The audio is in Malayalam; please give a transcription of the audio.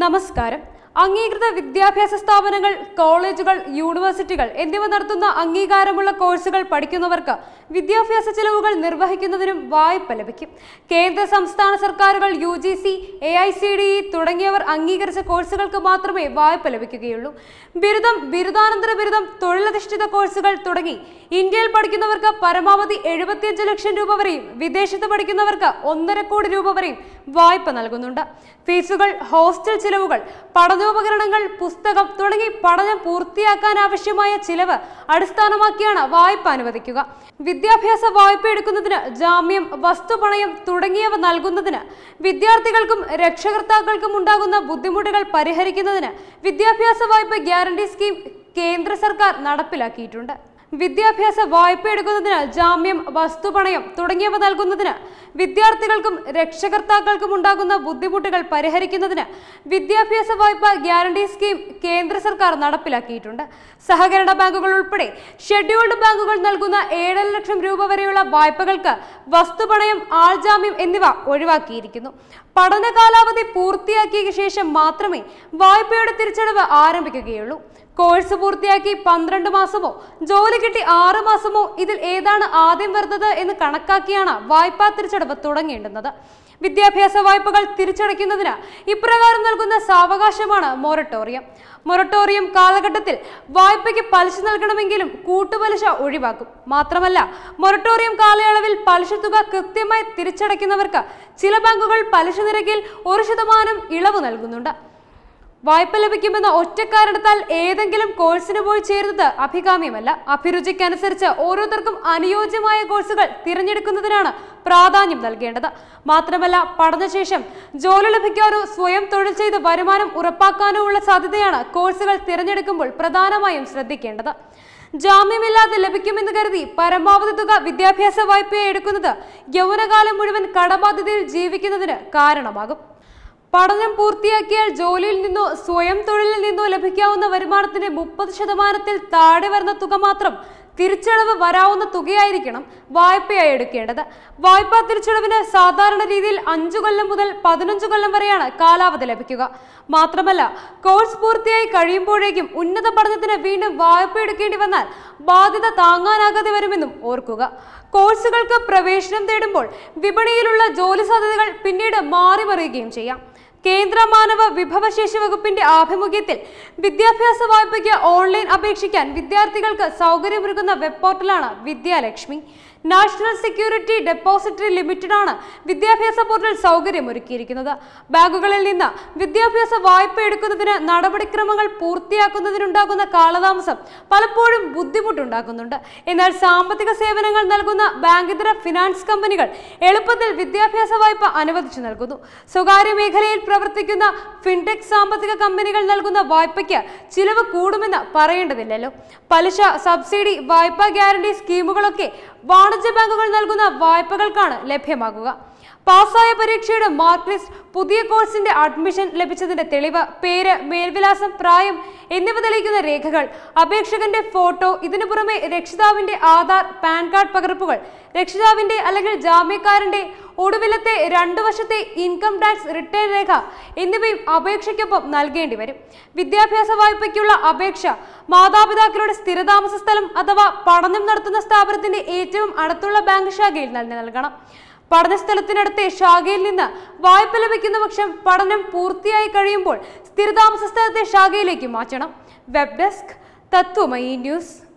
നമസ്കാരം അംഗീകൃത വിദ്യാഭ്യാസ സ്ഥാപനങ്ങൾ കോളേജുകൾ യൂണിവേഴ്സിറ്റികൾ എന്നിവ നടത്തുന്ന അംഗീകാരമുള്ള കോഴ്സുകൾ പഠിക്കുന്നവർക്ക് വിദ്യാഭ്യാസ ചെലവുകൾ നിർവഹിക്കുന്നതിനും വായ്പ ലഭിക്കും കേന്ദ്ര സംസ്ഥാന സർക്കാരുകൾ U G C A I C T E തുടങ്ങിയവർ അംഗീകരിച്ച കോഴ്സുകൾക്ക് മാത്രമേ വായ്പ ലഭിക്കുകയുള്ളൂ ബിരുദം ബിരുദാനന്തര ബിരുദം തൊഴിലധിഷ്ഠിത കോഴ്സുകൾ തുടങ്ങി ഇന്ത്യയിൽ പഠിക്കുന്നവർക്ക് പരമാവധി എഴുപത്തിയഞ്ച് ലക്ഷം രൂപ വരെയും വിദേശത്ത് പഠിക്കുന്നവർക്ക് ഒന്നര കോടി രൂപ വരെയും വായ്പ നൽകുന്നുണ്ട് ഫീസുകൾ ഹോസ്റ്റൽ ചിലവുകൾ പഠനോപകരണങ്ങൾ പുസ്തകം തുടങ്ങി പഠനം പൂർത്തിയാക്കാൻ ആവശ്യമായ ചിലവ് അടിസ്ഥാനമാക്കിയാണ് വായ്പ അനുവദിക്കുക വിദ്യാഭ്യാസ വായ്പ എടുക്കുന്നതിന് ജാമ്യം വസ്തുപണയം തുടങ്ങിയവ നൽകുന്നതിന് വിദ്യാർത്ഥികൾക്കും രക്ഷകർത്താക്കൾക്കും ഉണ്ടാകുന്ന ബുദ്ധിമുട്ടുകൾ പരിഹരിക്കുന്നതിന് വിദ്യാഭ്യാസ വായ്പ ഗ്യാരണ്ടി സ്കീം കേന്ദ്ര സർക്കാർ നടപ്പിലാക്കിയിട്ടുണ്ട് വിദ്യാഭ്യാസ വായ്പ എടുക്കുന്നതിന് ജാമ്യം വസ്തുപണയം തുടങ്ങിയവ നൽകുന്നതിന് വിദ്യാർത്ഥികൾക്കും രക്ഷകർത്താക്കൾക്കും ഉണ്ടാകുന്ന ബുദ്ധിമുട്ടുകൾ പരിഹരിക്കുന്നതിന് വിദ്യാഭ്യാസ വായ്പ ഗ്യാരണ്ടി സ്കീം കേന്ദ്ര സർക്കാർ നടപ്പിലാക്കിയിട്ടുണ്ട് സഹകരണ ബാങ്കുകൾ ഉൾപ്പെടെ ഷെഡ്യൂൾഡ് ബാങ്കുകൾ നൽകുന്ന ഏഴര ലക്ഷം രൂപ വരെയുള്ള വായ്പകൾക്ക് വസ്തുപണയം ആൾജാമ്യം എന്നിവ ഒഴിവാക്കിയിരിക്കുന്നു പഠന കാലാവധി പൂർത്തിയാക്കിയ ശേഷം മാത്രമേ വായ്പയുടെ തിരിച്ചടവ് ആരംഭിക്കുകയുള്ളൂ കോഴ്സ് പൂർത്തിയാക്കി പന്ത്രണ്ട് മാസമോ ജോലി കിട്ടി ആറ് മാസമോ ഇതിൽ ഏതാണ് ആദ്യം വരുന്നത് എന്ന് കണക്കാക്കിയാണ് വായ്പാ തിരിച്ചടവ് തുടങ്ങേണ്ടുന്നത് വിദ്യാഭ്യാസ വായ്പകൾ തിരിച്ചടയ്ക്കുന്നതിന് ഇപ്രകാരം നൽകുന്ന സാവകാശമാണ് മൊറട്ടോറിയം മൊറട്ടോറിയം കാലഘട്ടത്തിൽ വായ്പയ്ക്ക് പലിശ നൽകണമെങ്കിലും കൂട്ടുപലിശ ഒഴിവാക്കും മാത്രമല്ല മൊറട്ടോറിയം കാലയളവിൽ പലിശ തുക കൃത്യമായി തിരിച്ചടയ്ക്കുന്നവർക്ക് ചില ബാങ്കുകൾ പലിശ നിരക്കിൽ ഒരു ശതമാനം ഇളവ് നൽകുന്നുണ്ട് വായ്പ ലഭിക്കുമെന്ന ഒറ്റക്കാരെടുത്താൽ ഏതെങ്കിലും കോഴ്സിന് പോയി ചേരുന്നത് അഭികാമ്യമല്ല അഭിരുചിക്കനുസരിച്ച് ഓരോരുത്തർക്കും അനുയോജ്യമായ കോഴ്സുകൾ തിരഞ്ഞെടുക്കുന്നതിനാണ് പ്രാധാന്യം നൽകേണ്ടത് മാത്രമല്ല പഠനശേഷം ജോലി ലഭിക്കാനോ സ്വയം തൊഴിൽ ചെയ്ത് വരുമാനം ഉറപ്പാക്കാനോ ഉള്ള സാധ്യതയാണ് കോഴ്സുകൾ തിരഞ്ഞെടുക്കുമ്പോൾ പ്രധാനമായും ശ്രദ്ധിക്കേണ്ടത് ജാമ്യമില്ലാതെ ലഭിക്കുമെന്ന് കരുതി പരമാവധി തുക വിദ്യാഭ്യാസ വായ്പയെ എടുക്കുന്നത് യൗവനകാലം മുഴുവൻ കടബാധ്യതയിൽ ജീവിക്കുന്നതിന് കാരണമാകും പഠനം പൂർത്തിയാക്കിയാൽ ജോലിയിൽ നിന്നോ സ്വയം തൊഴിലിൽ നിന്നോ ലഭിക്കാവുന്ന വരുമാനത്തിന്റെ മുപ്പത് ശതമാനത്തിൽ താഴെ വരുന്ന തുക മാത്രം തിരിച്ചടവ് വരാവുന്ന തുകയായിരിക്കണം വായ്പയായി എടുക്കേണ്ടത് വായ്പാ തിരിച്ചടവിന് സാധാരണ രീതിയിൽ അഞ്ചു കൊല്ലം മുതൽ പതിനഞ്ചു കൊല്ലം വരെയാണ് കാലാവധി ലഭിക്കുക മാത്രമല്ല കോഴ്സ് പൂർത്തിയായി കഴിയുമ്പോഴേക്കും ഉന്നത പഠനത്തിന് വീണ്ടും വായ്പ എടുക്കേണ്ടി വന്നാൽ ബാധ്യത താങ്ങാനാകാതെ വരുമെന്നും ഓർക്കുക കോഴ്സുകൾക്ക് പ്രവേശനം തേടുമ്പോൾ വിപണിയിലുള്ള ജോലി സാധ്യതകൾ പിന്നീട് മാറി ചെയ്യാം കേന്ദ്ര മാനവ വിഭവശേഷി വകുപ്പിന്റെ ആഭിമുഖ്യത്തിൽ വിദ്യാഭ്യാസ വായ്പയ്ക്ക് ഓൺലൈൻ അപേക്ഷിക്കാൻ വിദ്യാർത്ഥികൾക്ക് സൗകര്യമൊരുക്കുന്ന വെബ് പോർട്ടലാണ് Vidyalakshmi national security depository limited ആണ് വിദ്യാഭ്യാസ പോർട്ടൽ സൗകര്യമൊരുക്കിയിരിക്കുന്നത് ബാങ്കുകളിൽ നിന്ന് വിദ്യാഭ്യാസ വായ്പ എടുക്കുന്നതിന് നടപടിക്രമങ്ങൾ പൂർത്തിയാക്കുന്നതിനുണ്ടാകുന്ന കാലതാമസം പലപ്പോഴും ബുദ്ധിമുട്ടുണ്ടാക്കുന്നുണ്ട് എന്നാൽ സാമ്പത്തിക സേവനങ്ങൾ നൽകുന്ന ബാങ്കിതര ഫിനാൻസ് കമ്പനികൾ എളുപ്പത്തിൽ വിദ്യാഭ്യാസ വായ്പ അനുവദിച്ചു നൽകുന്നു സ്വകാര്യ മേഖലയിൽ പ്രവർത്തിക്കുന്ന ഫിൻടെക് സാമ്പത്തിക കമ്പനികൾ നൽകുന്ന വായ്പയ്ക്ക് ചിലവ് കൂടുമെന്ന് പറയേണ്ടതില്ലല്ലോ പലിശ സബ്സിഡി വായ്പ ഗ്യാരണ്ടി സ്കീമുകളൊക്കെ വാണിജ്യ ബാങ്കുകൾ നൽകുന്ന വായ്പകൾക്കാണ് ലഭ്യമാകുക പാസ്സായ പരീക്ഷയുടെ മാർക്ക് ലിസ്റ്റ് പുതിയ കോഴ്സിന്റെ അഡ്മിഷൻ ലഭിച്ചതിന്റെ തെളിവ് പേര് മേൽവിലാസം പ്രായം എന്നിവ തെളിയിക്കുന്ന രേഖകൾ അപേക്ഷകന്റെ ഫോട്ടോ ഇതിനു പുറമെ രക്ഷിതാവിന്റെ ആധാർ പാൻ കാർഡ് പകർപ്പുകൾ രക്ഷിതാവിന്റെ അല്ലെങ്കിൽ ജാമ്യക്കാരന്റെ ഒടുവിലത്തെ രണ്ടു വർഷത്തെ ഇൻകം ടാക്സ് റിട്ടേൺ രേഖ എന്നിവയും അപേക്ഷയ്ക്കൊപ്പം നൽകേണ്ടി വരും വിദ്യാഭ്യാസ വായ്പയ്ക്കുള്ള അപേക്ഷ മാതാപിതാക്കളുടെ സ്ഥിരതാമസ സ്ഥലം അഥവാ പഠനം നടത്തുന്ന സ്ഥാപനത്തിന്റെ ഏറ്റവും അടുത്തുള്ള ബാങ്ക് ശാഖയിൽ തന്നെ നൽകണം പഠനസ്ഥലത്തിനടുത്തെ ശാഖയിൽ നിന്ന് വായ്പ ലഭിക്കുന്ന പക്ഷം പഠനം പൂർത്തിയായി കഴിയുമ്പോൾ സ്ഥിരതാമസ സ്ഥലത്തെ ശാഖയിലേക്ക് മാറ്റണം വെബ് ഡെസ്ക് തത്വമയി ന്യൂസ്